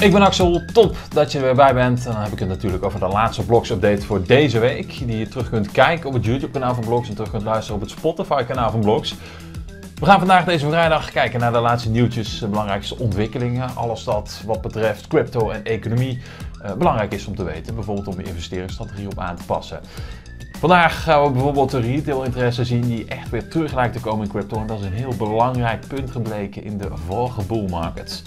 Ik ben Axel, top dat je er weer bij bent. En dan heb ik het natuurlijk over de laatste Blogs update voor deze week. Die je terug kunt kijken op het YouTube kanaal van Blogs en terug kunt luisteren op het Spotify kanaal van Blogs. We gaan vandaag deze vrijdag kijken naar de laatste nieuwtjes, de belangrijkste ontwikkelingen. Alles dat wat betreft crypto en economie eh, belangrijk is om te weten. Bijvoorbeeld om je investeringsstrategie op aan te passen. Vandaag gaan we bijvoorbeeld de retail-interesse zien die echt weer terug lijkt te komen in crypto. En dat is een heel belangrijk punt gebleken in de vorige bull markets.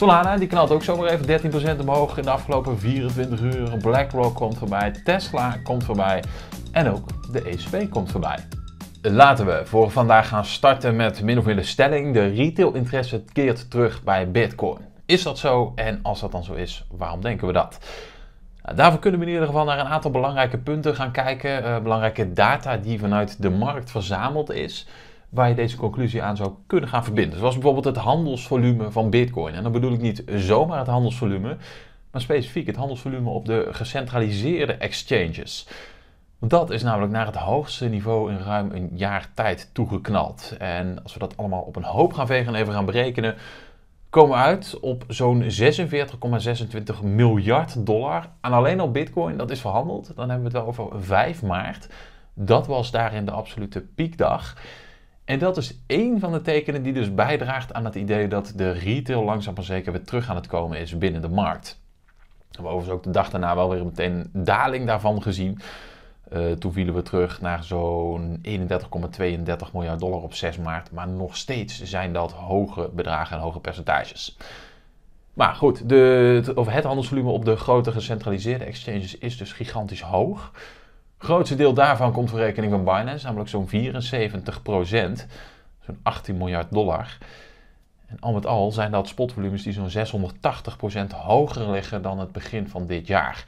Solana die knalt ook zomaar even 13% omhoog in de afgelopen 24 uur. BlackRock komt voorbij, Tesla komt voorbij en ook de ECB komt voorbij. Laten we voor vandaag gaan starten met min of meer de stelling: de retail-interesse keert terug bij Bitcoin. Is dat zo? En als dat dan zo is, waarom denken we dat? Nou, daarvoor kunnen we in ieder geval naar een aantal belangrijke punten gaan kijken. Eh, belangrijke data die vanuit de markt verzameld is waar je deze conclusie aan zou kunnen gaan verbinden. Zoals bijvoorbeeld het handelsvolume van Bitcoin. En dan bedoel ik niet zomaar het handelsvolume, maar specifiek het handelsvolume op de gecentraliseerde exchanges. Dat is namelijk naar het hoogste niveau in ruim een jaar tijd toegeknald. En als we dat allemaal op een hoop gaan vegen en even gaan berekenen, komen we uit op zo'n 46,26 miljard dollar aan alleen al bitcoin. Dat is verhandeld. Dan hebben we het wel over 5 maart. Dat was daarin de absolute piekdag. En dat is één van de tekenen die dus bijdraagt aan het idee dat de retail langzaam maar zeker weer terug aan het komen is binnen de markt. We hebben overigens ook de dag daarna wel weer meteen een daling daarvan gezien. Eh, toen vielen we terug naar zo'n 31,32 miljard dollar op 6 maart. Maar nog steeds zijn dat hoge bedragen en hoge percentages. Maar goed, de, of het handelsvolume op de grote gecentraliseerde exchanges is dus gigantisch hoog grootste deel daarvan komt voor rekening van Binance, namelijk zo'n 74 procent, zo'n 18 miljard dollar. En al met al zijn dat spotvolumes die zo'n 680 procent hoger liggen dan het begin van dit jaar.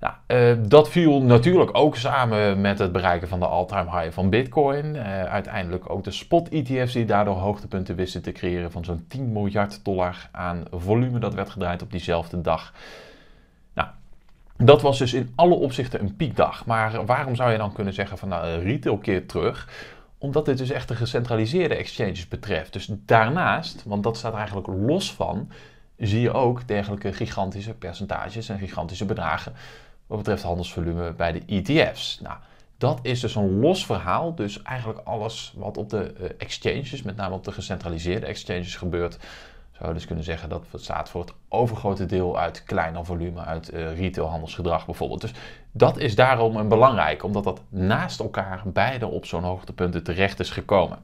Nou, eh, dat viel natuurlijk ook samen met het bereiken van de all-time high van Bitcoin. Eh, uiteindelijk ook de spot-ETF's die daardoor hoogtepunten wisten te creëren van zo'n 10 miljard dollar aan volume dat werd gedraaid op diezelfde dag. Dat was dus in alle opzichten een piekdag. Maar waarom zou je dan kunnen zeggen van nou, retail keer terug? Omdat dit dus echt de gecentraliseerde exchanges betreft. Dus daarnaast, want dat staat eigenlijk los van, zie je ook dergelijke gigantische percentages en gigantische bedragen wat betreft handelsvolume bij de ETF's. Nou, dat is dus een los verhaal. Dus eigenlijk alles wat op de eh, exchanges, met name op de gecentraliseerde exchanges gebeurt, zou je dus kunnen zeggen dat het staat voor het overgrote deel uit kleiner volume, uit eh, retailhandelsgedrag bijvoorbeeld. Dus dat is daarom een belangrijk, omdat dat naast elkaar beide op zo'n hoogtepunten terecht is gekomen.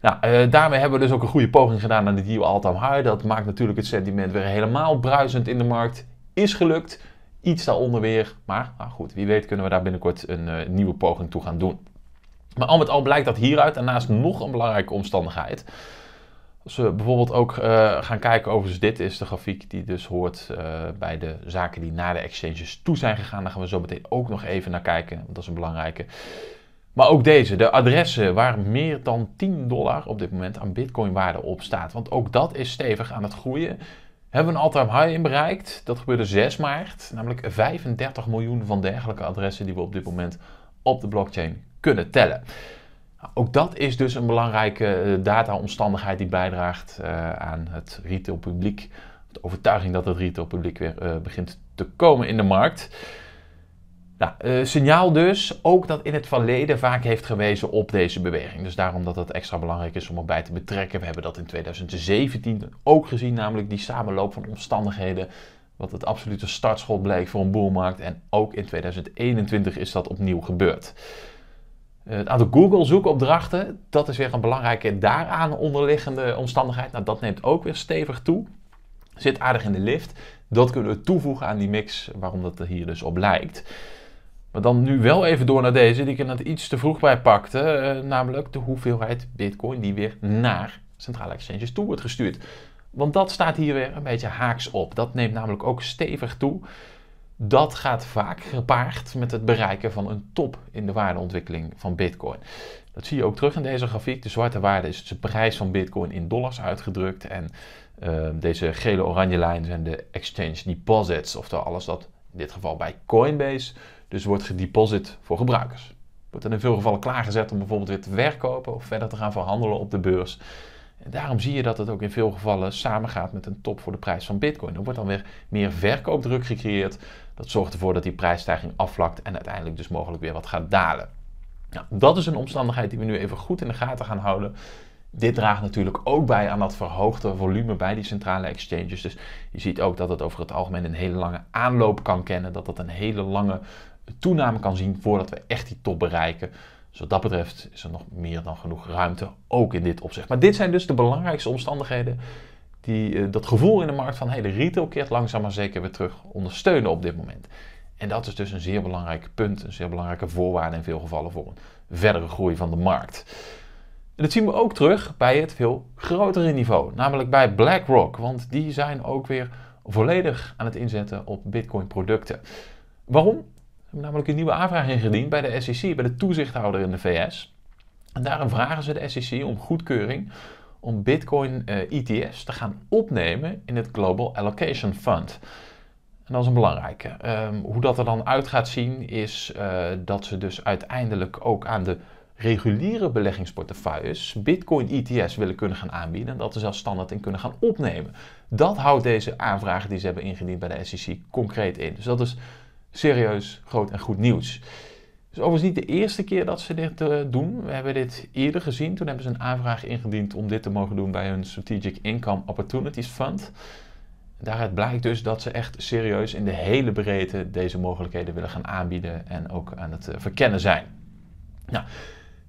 Nou, eh, daarmee hebben we dus ook een goede poging gedaan aan de deal all-time high. Dat maakt natuurlijk het sentiment weer helemaal bruisend in de markt. Is gelukt, iets daaronder weer. Maar nou goed, wie weet kunnen we daar binnenkort een eh, nieuwe poging toe gaan doen. Maar al met al blijkt dat hieruit en naast nog een belangrijke omstandigheid als we bijvoorbeeld ook eh, gaan kijken, overigens dit is de grafiek die dus hoort eh, bij de zaken die naar de exchanges toe zijn gegaan. Daar gaan we zo meteen ook nog even naar kijken, want dat is een belangrijke. Maar ook deze, de adressen waar meer dan 10 dollar op dit moment aan bitcoinwaarde op staat. Want ook dat is stevig aan het groeien. Hebben we een all-time high in bereikt? Dat gebeurde 6 maart. Namelijk 35 miljoen van dergelijke adressen die we op dit moment op de blockchain kunnen tellen. Ook dat is dus een belangrijke eh, data-omstandigheid die bijdraagt eh, aan het retailpubliek. De overtuiging dat het retailpubliek weer eh, begint te komen in de markt. Nou, signaal dus ook dat in het verleden vaak heeft gewezen op deze beweging. Dus daarom dat het extra belangrijk is om erbij te betrekken. We hebben dat in 2017 ook gezien, namelijk die samenloop van omstandigheden. Wat het absolute startschot bleek voor een boelmarkt. En ook in 2021 is dat opnieuw gebeurd. Eh, het aantal Google-zoekopdrachten, dat is weer een belangrijke daaraan onderliggende omstandigheid. Nou, dat neemt ook weer stevig toe. Zit aardig in de lift. Dat kunnen we toevoegen aan die mix, waarom dat er hier dus op lijkt. Maar dan nu wel even door naar deze, die ik er net iets te vroeg bij pakte. Eh, namelijk de hoeveelheid bitcoin die weer naar centrale exchanges toe wordt gestuurd. Want dat staat hier weer een beetje haaks op. Dat neemt namelijk ook stevig toe dat gaat vaak gepaard met het bereiken van een top in de waardeontwikkeling van Bitcoin. Dat zie je ook terug in deze grafiek. De zwarte waarde is dus de prijs van Bitcoin in dollars uitgedrukt. En ehm, deze gele-oranje lijn zijn de exchange deposits, oftewel alles dat in dit geval bij Coinbase dus wordt gedeposit voor gebruikers. Wordt dan in veel gevallen klaargezet om bijvoorbeeld weer te verkopen of verder te gaan verhandelen op de beurs. En daarom zie je dat het ook in veel gevallen samengaat met een top voor de prijs van Bitcoin. Er wordt dan weer meer verkoopdruk gecreëerd. Dat zorgt ervoor dat die prijsstijging afvlakt en uiteindelijk dus mogelijk weer wat gaat dalen. Nou, dat is een omstandigheid die we nu even goed in de gaten gaan houden. Dit draagt natuurlijk ook bij aan dat verhoogde volume bij die centrale exchanges. Dus je ziet ook dat het over het algemeen een hele lange aanloop kan kennen. Dat dat een hele lange toename kan zien voordat we echt die top bereiken. Dus wat dat betreft is er nog meer dan genoeg ruimte, ook in dit opzicht. Maar dit zijn dus de belangrijkste omstandigheden die eh, dat gevoel in de markt van hele de retail keert langzaam maar zeker weer terug ondersteunen op dit moment. En dat is dus een zeer belangrijk punt, een zeer belangrijke voorwaarde in veel gevallen voor een verdere groei van de markt. En dat zien we ook terug bij het veel grotere niveau, namelijk bij BlackRock, want die zijn ook weer volledig aan het inzetten op Bitcoin producten. Waarom? hebben namelijk een nieuwe aanvraag ingediend bij de SEC, bij de toezichthouder in de VS. En daarom vragen ze de SEC om goedkeuring om bitcoin ETS eh, e te gaan opnemen in het Global Allocation Fund. En dat is een belangrijke. Ehm, hoe dat er dan uit gaat zien is eh, dat ze dus uiteindelijk ook aan de reguliere beleggingsportefeuilles bitcoin ETS willen kunnen gaan aanbieden en dat ze zelfs standaard in kunnen gaan opnemen. Dat houdt deze aanvraag die ze hebben ingediend bij de SEC concreet in. Dus dat is serieus groot en goed nieuws. Het is overigens niet de eerste keer dat ze dit eh, doen. We hebben dit eerder gezien. Toen hebben ze een aanvraag ingediend om dit te mogen doen bij hun Strategic Income Opportunities Fund. Daaruit blijkt dus dat ze echt serieus in de hele breedte deze mogelijkheden willen gaan aanbieden en ook aan het eh, verkennen zijn. Nou,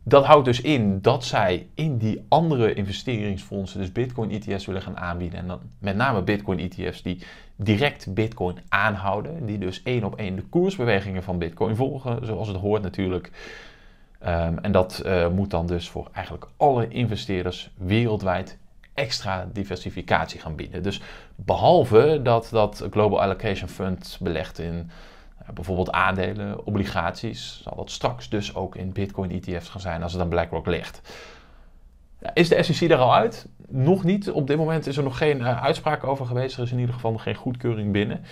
dat houdt dus in dat zij in die andere investeringsfondsen, dus Bitcoin ETF's, willen gaan aanbieden. En dan met name Bitcoin ETF's die direct Bitcoin aanhouden, die dus één op één de koersbewegingen van Bitcoin volgen, zoals het hoort natuurlijk. Ehm, en dat eh, moet dan dus voor eigenlijk alle investeerders wereldwijd extra diversificatie gaan bieden. Dus behalve dat dat Global Allocation Fund belegt in nou, bijvoorbeeld aandelen, obligaties, zal dat straks dus ook in Bitcoin ETF's gaan zijn als het aan BlackRock ligt. Is de SEC daar al uit? Nog niet. Op dit moment is er nog geen eh, uitspraak over geweest. Er is in ieder geval nog geen goedkeuring binnen.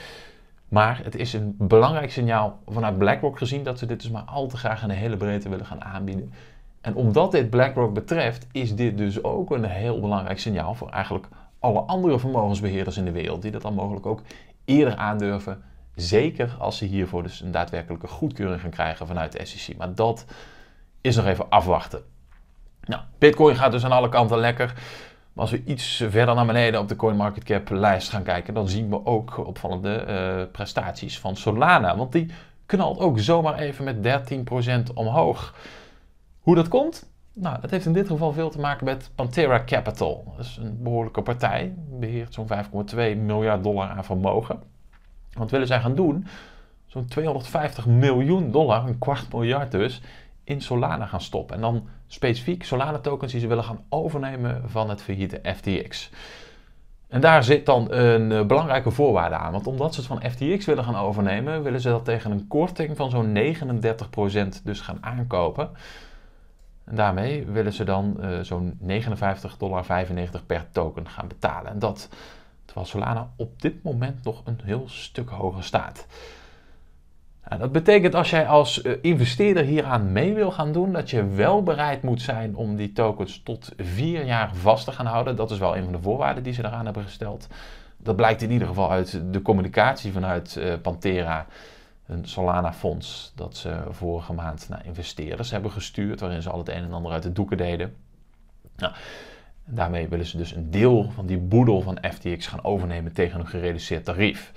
Maar het is een belangrijk signaal vanuit BlackRock gezien dat ze dit dus maar al te graag in een hele breedte willen gaan aanbieden. En omdat dit BlackRock betreft, is dit dus ook een heel belangrijk signaal voor eigenlijk alle andere vermogensbeheerders in de wereld, die dat dan mogelijk ook eerder aandurven. Zeker als ze hiervoor dus een daadwerkelijke goedkeuring gaan krijgen vanuit de SEC. Maar dat is nog even afwachten. Nou, Bitcoin gaat dus aan alle kanten lekker. Maar als we iets verder naar beneden op de CoinMarketCap lijst gaan kijken, dan zien we ook opvallende eh, prestaties van Solana. Want die knalt ook zomaar even met 13% omhoog. Hoe dat komt? Nou, dat heeft in dit geval veel te maken met Pantera Capital. Dat is een behoorlijke partij, beheert zo'n 5,2 miljard dollar aan vermogen. Wat willen zij gaan doen? Zo'n 250 miljoen dollar, een kwart miljard dus, in Solana gaan stoppen. En dan specifiek Solana tokens die ze willen gaan overnemen van het failliete FTX. En daar zit dan een eh, belangrijke voorwaarde aan. Want omdat ze het van FTX willen gaan overnemen, willen ze dat tegen een korting van zo'n 39% dus gaan aankopen. En daarmee willen ze dan eh, zo'n 59,95 dollar per token gaan betalen. En dat terwijl Solana op dit moment nog een heel stuk hoger staat dat betekent als jij als eh, investeerder hieraan mee wil gaan doen, dat je wel bereid moet zijn om die tokens tot vier jaar vast te gaan houden. Dat is wel een van de voorwaarden die ze eraan hebben gesteld. Dat blijkt in ieder geval uit de communicatie vanuit eh, Pantera, een Solana-fonds, dat ze vorige maand naar investeerders hebben gestuurd, waarin ze al het een en ander uit de doeken deden. Nou, daarmee willen ze dus een deel van die boedel van FTX gaan overnemen tegen een gereduceerd tarief.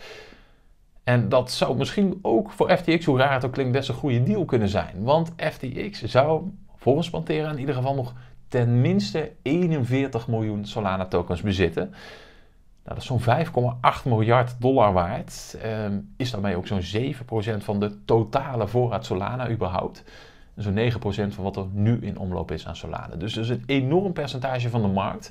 En dat zou misschien ook voor FTX, hoe raar het ook klinkt, best een goede deal kunnen zijn. Want FTX zou volgens Pantera in ieder geval nog ten minste 41 miljoen Solana tokens bezitten. Nou, dat is zo'n 5,8 miljard dollar waard. Ehm, is daarmee ook zo'n 7% van de totale voorraad Solana überhaupt. Zo'n 9% van wat er nu in omloop is aan Solana. Dus dus een enorm percentage van de markt.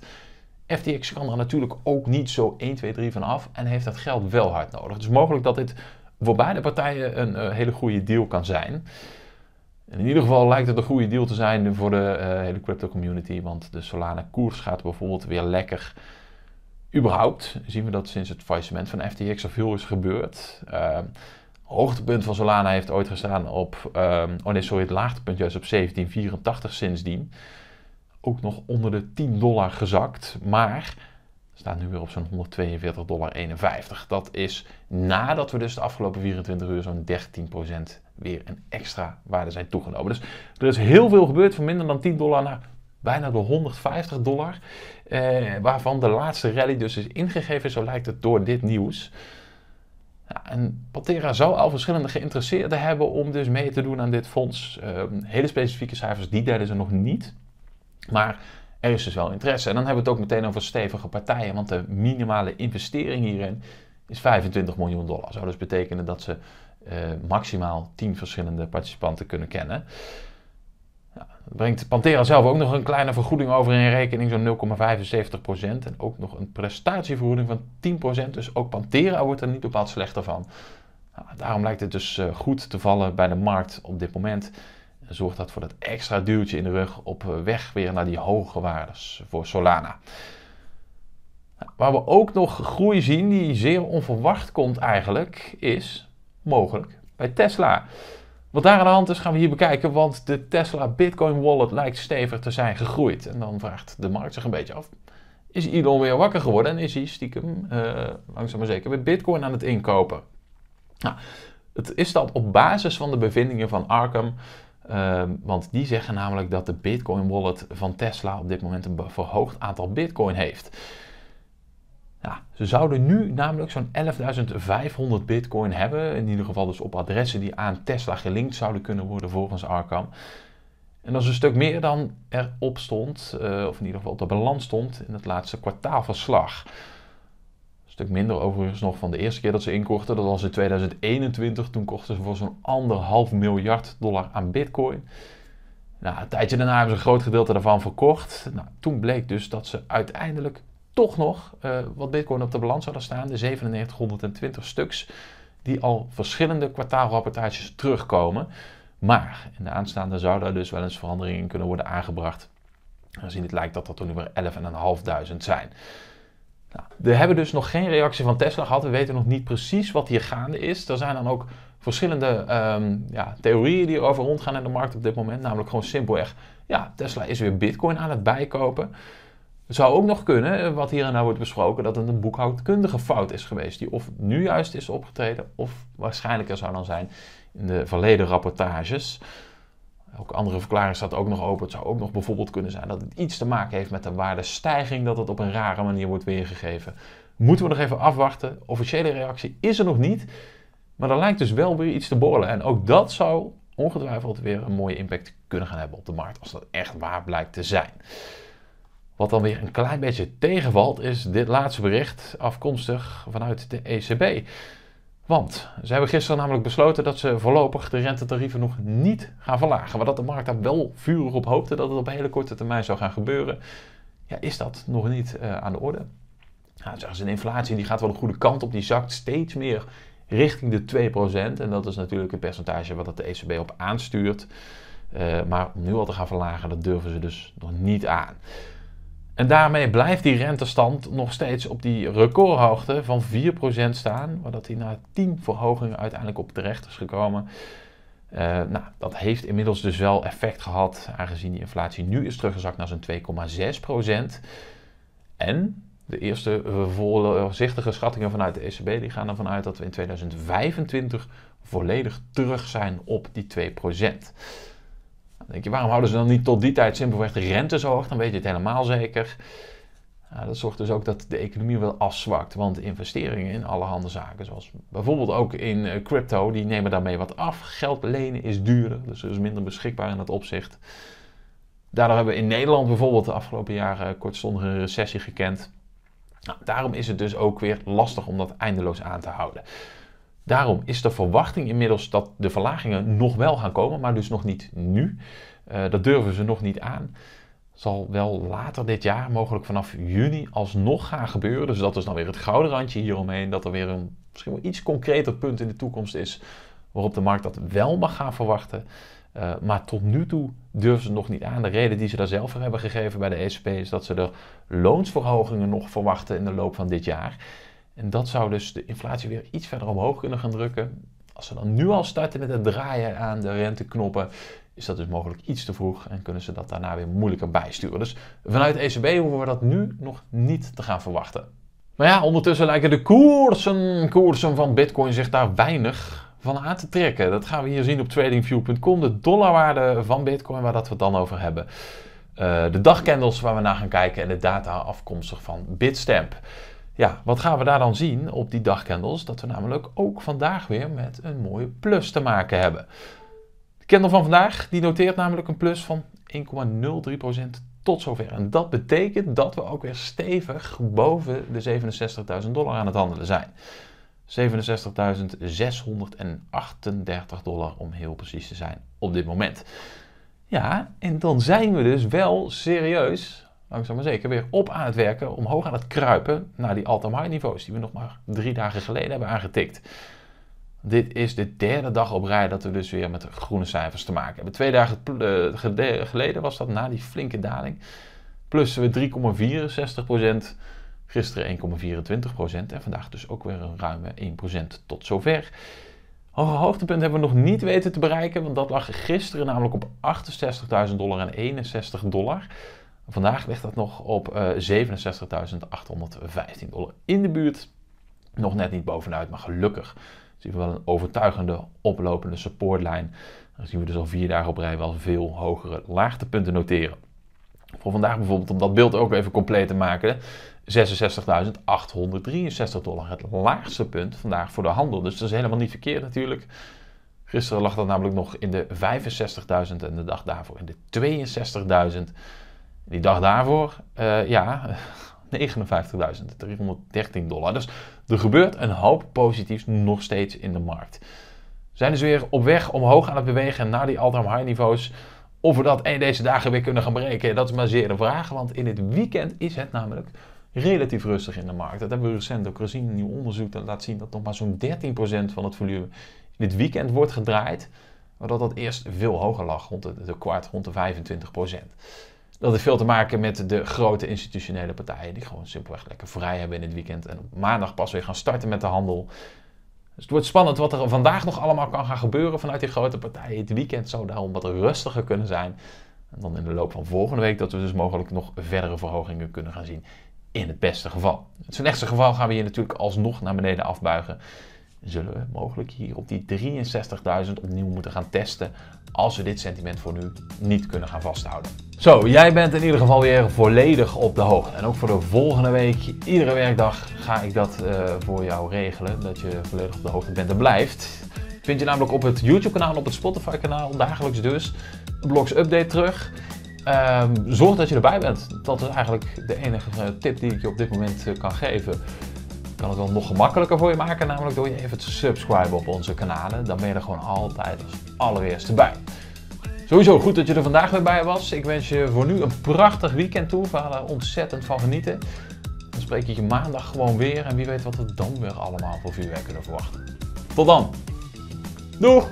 FTX kan er natuurlijk ook niet zo 1, 2, 3 van af en heeft dat geld wel hard nodig. Het is dus mogelijk dat dit voor beide partijen een eh, hele goede deal kan zijn. En in ieder geval lijkt het een goede deal te zijn voor de eh, hele crypto community, want de Solana koers gaat bijvoorbeeld weer lekker. Überhaupt zien we dat sinds het faillissement van FTX er veel is gebeurd. Uh, hoogtepunt van Solana heeft ooit gestaan op, ehm, oh nee sorry, het laagtepunt juist op 1784 sindsdien ook nog onder de 10 dollar gezakt. Maar staat nu weer op zo'n 142,51 Dat is nadat we dus de afgelopen 24 uur zo'n 13% weer een extra waarde zijn toegenomen. Dus er is heel veel gebeurd van minder dan 10 dollar naar bijna de 150 dollar. Eh, waarvan de laatste rally dus is ingegeven, zo lijkt het door dit nieuws. en Pantera zou al verschillende geïnteresseerden hebben om dus mee te doen aan dit fonds. Ehm, hele specifieke cijfers, die deden ze nog niet. Maar er is dus wel interesse. En dan hebben we het ook meteen over stevige partijen, want de minimale investering hierin is 25 miljoen dollar. Zou dus betekenen dat ze eh, maximaal 10 verschillende participanten kunnen kennen. Ja, dat brengt Pantera zelf ook nog een kleine vergoeding over in rekening, zo'n 0,75%. En ook nog een prestatievergoeding van 10%. Dus ook Pantera wordt er niet bepaald slechter van. Nou, daarom lijkt het dus eh, goed te vallen bij de markt op dit moment zorgt dat voor dat extra duwtje in de rug op eh, weg weer naar die hoge waardes voor Solana. Nou, waar we ook nog groei zien die zeer onverwacht komt eigenlijk, is mogelijk bij Tesla. Wat daar aan de hand is, gaan we hier bekijken, want de Tesla Bitcoin Wallet lijkt stevig te zijn gegroeid. En dan vraagt de markt zich een beetje af, is Elon weer wakker geworden en is hij stiekem, eh, langzaam maar zeker, weer Bitcoin aan het inkopen? Nou, het is dat op basis van de bevindingen van Arkham Ehm, want die zeggen namelijk dat de Bitcoin wallet van Tesla op dit moment een verhoogd aantal Bitcoin heeft. Ja, ze zouden nu namelijk zo'n 11.500 Bitcoin hebben. In ieder geval dus op adressen die aan Tesla gelinkt zouden kunnen worden volgens Arkham. En dat is een stuk meer dan erop stond, eh, of in ieder geval op de balans stond in het laatste kwartaalverslag stuk minder overigens nog van de eerste keer dat ze inkochten. Dat was in 2021. Toen kochten ze voor zo'n anderhalf miljard dollar aan bitcoin. Nou, een tijdje daarna hebben ze een groot gedeelte daarvan verkocht. Nou, toen bleek dus dat ze uiteindelijk toch nog eh, wat bitcoin op de balans hadden staan. De 9720 stuks die al verschillende kwartaalrapportages terugkomen. Maar in de aanstaande zou daar dus wel eens veranderingen in kunnen worden aangebracht. Aangezien het lijkt dat dat er nu weer 11.500 zijn. Nou, we hebben dus nog geen reactie van Tesla gehad. We weten nog niet precies wat hier gaande is. Er zijn dan ook verschillende ehm, ja, theorieën die erover rondgaan in de markt op dit moment. Namelijk gewoon simpelweg, ja, Tesla is weer bitcoin aan het bijkopen. Het zou ook nog kunnen, eh, wat hier en daar wordt besproken, dat het een boekhoudkundige fout is geweest. Die of nu juist is opgetreden, of waarschijnlijker zou dan zijn in de verleden rapportages. Ook andere verklaring staat ook nog open. Het zou ook nog bijvoorbeeld kunnen zijn dat het iets te maken heeft met de waardestijging, dat het op een rare manier wordt weergegeven. Moeten we nog even afwachten. Officiële reactie is er nog niet. Maar er lijkt dus wel weer iets te borrelen. En ook dat zou ongetwijfeld weer een mooie impact kunnen gaan hebben op de markt. Als dat echt waar blijkt te zijn. Wat dan weer een klein beetje tegenvalt, is dit laatste bericht afkomstig vanuit de ECB. Want ze hebben gisteren namelijk besloten dat ze voorlopig de rentetarieven nog niet gaan verlagen. Waar dat de markt daar wel vurig op hoopte dat het op hele korte termijn zou gaan gebeuren, ja, is dat nog niet eh, aan de orde. Nou, zeggen ze, de inflatie die gaat wel de goede kant op, die zakt steeds meer richting de 2%. En dat is natuurlijk een percentage wat dat de ECB op aanstuurt. Eh, maar om nu al te gaan verlagen, dat durven ze dus nog niet aan. En daarmee blijft die rentestand nog steeds op die recordhoogte van 4% staan, waar dat hij na 10 verhogingen uiteindelijk op terecht is gekomen. Eh, nou, dat heeft inmiddels dus wel effect gehad, aangezien die inflatie nu is teruggezakt naar zo'n 2,6%. En de eerste voorzichtige schattingen vanuit de ECB die gaan ervan uit dat we in 2025 volledig terug zijn op die 2% denk je, waarom houden ze dan niet tot die tijd simpelweg de rente zo hoog? Dan weet je het helemaal zeker. dat zorgt dus ook dat de economie wel afzwakt. Want investeringen in allerhande zaken, zoals bijvoorbeeld ook in eh, crypto, die nemen daarmee wat af. Geld lenen is duurder, dus er is minder beschikbaar in dat opzicht. Daardoor hebben we in Nederland bijvoorbeeld de afgelopen jaren eh, kortstondig een recessie gekend. Nou, daarom is het dus ook weer lastig om dat eindeloos aan te houden. Daarom is de verwachting inmiddels dat de verlagingen nog wel gaan komen, maar dus nog niet nu. Eh, dat durven ze nog niet aan. Zal wel later dit jaar, mogelijk vanaf juni, alsnog gaan gebeuren. Dus dat is dan weer het gouden randje hieromheen. Dat er weer een misschien wel iets concreter punt in de toekomst is waarop de markt dat wel mag gaan verwachten. Eh, maar tot nu toe durven ze nog niet aan. De reden die ze daar zelf voor hebben gegeven bij de ECB is dat ze er loonsverhogingen nog verwachten in de loop van dit jaar. En dat zou dus de inflatie weer iets verder omhoog kunnen gaan drukken. Als ze dan nu al starten met het draaien aan de renteknoppen, is dat dus mogelijk iets te vroeg en kunnen ze dat daarna weer moeilijker bijsturen. Dus vanuit ECB e hoeven we dat nu nog niet te gaan verwachten. Maar ja, ondertussen lijken de koersen, koersen van Bitcoin zich daar weinig van aan te trekken. Dat gaan we hier zien op tradingview.com. De dollarwaarde van Bitcoin, waar dat we het dan over hebben. Eh, de dagcandles waar we naar gaan kijken en de data afkomstig van Bitstamp. Ja, wat gaan we daar dan zien op die dagcandles? Dat we namelijk ook vandaag weer met een mooie plus te maken hebben. De candle van vandaag die noteert namelijk een plus van 1,03% tot zover. En dat betekent dat we ook weer stevig boven de 67.000 dollar aan het handelen zijn. 67.638 dollar om heel precies te zijn op dit moment. Ja, en dan zijn we dus wel serieus langzaam nou, maar zeker weer op aan het werken, omhoog aan het kruipen naar die all-time high niveaus die we nog maar drie dagen geleden hebben aangetikt. Dit is de derde dag op rij dat we dus weer met groene cijfers te maken hebben. Twee dagen eh, geleden was dat na die flinke daling. Plus we 3,64%, gisteren 1,24% en vandaag dus ook weer een ruime 1% tot zover. Hoge hoogtepunt hebben we nog niet weten te bereiken, want dat lag gisteren namelijk op 68.000 dollar en 61 dollar. Vandaag ligt dat nog op 67.815 eh, dollar in de buurt. Nog net niet bovenuit, maar gelukkig zien we wel een overtuigende oplopende supportlijn. Dan zien we dus al vier dagen op rij wel veel hogere laagtepunten noteren. Voor vandaag bijvoorbeeld, om dat beeld ook even compleet te maken, 66.863 dollar. Het laagste punt vandaag voor de handel. Dus dat is helemaal niet verkeerd natuurlijk. Gisteren lag dat namelijk nog in de 65.000 en de dag daarvoor in de 62.000. Die dag daarvoor, eh, ja, 59.313 dollar. Dus er gebeurt een hoop positiefs nog steeds in de markt. We zijn dus weer op weg omhoog aan het bewegen naar die all-time high niveaus. Of we dat een deze dagen weer kunnen gaan breken, dat is maar zeer de vraag. Want in het weekend is het namelijk relatief rustig in de markt. Dat hebben we recent ook gezien. in nieuw onderzoek dat laat zien dat nog maar zo'n 13% van het volume in dit weekend wordt gedraaid. Maar dat dat eerst veel hoger lag, rond de, de kwart, rond de 25%. Dat heeft veel te maken met de grote institutionele partijen die gewoon simpelweg lekker vrij hebben in het weekend en op maandag pas weer gaan starten met de handel. Dus het wordt spannend wat er vandaag nog allemaal kan gaan gebeuren vanuit die grote partijen. Het weekend zou daarom wat rustiger kunnen zijn. En dan in de loop van volgende week dat we dus mogelijk nog verdere verhogingen kunnen gaan zien. In het beste geval. In het slechtste geval gaan we hier natuurlijk alsnog naar beneden afbuigen zullen we mogelijk hier op die 63.000 opnieuw moeten gaan testen als we dit sentiment voor nu niet kunnen gaan vasthouden. Zo, jij bent in ieder geval weer volledig op de hoogte. En ook voor de volgende week, iedere werkdag, ga ik dat eh, voor jou regelen. Dat je volledig op de hoogte bent en blijft. Vind je namelijk op het YouTube-kanaal en op het Spotify-kanaal, dagelijks dus, blogs update terug. Ehm, zorg dat je erbij bent. Dat is eigenlijk de enige eh, tip die ik je op dit moment eh, kan geven kan het wel nog gemakkelijker voor je maken, namelijk door je even te subscriben op onze kanalen. Dan ben je er gewoon altijd als allereerste bij. Sowieso goed dat je er vandaag weer bij was. Ik wens je voor nu een prachtig weekend toe. We gaan er ontzettend van genieten. Dan spreek ik je maandag gewoon weer en wie weet wat we dan weer allemaal voor vuurwerk kunnen verwachten. Tot dan. Doeg!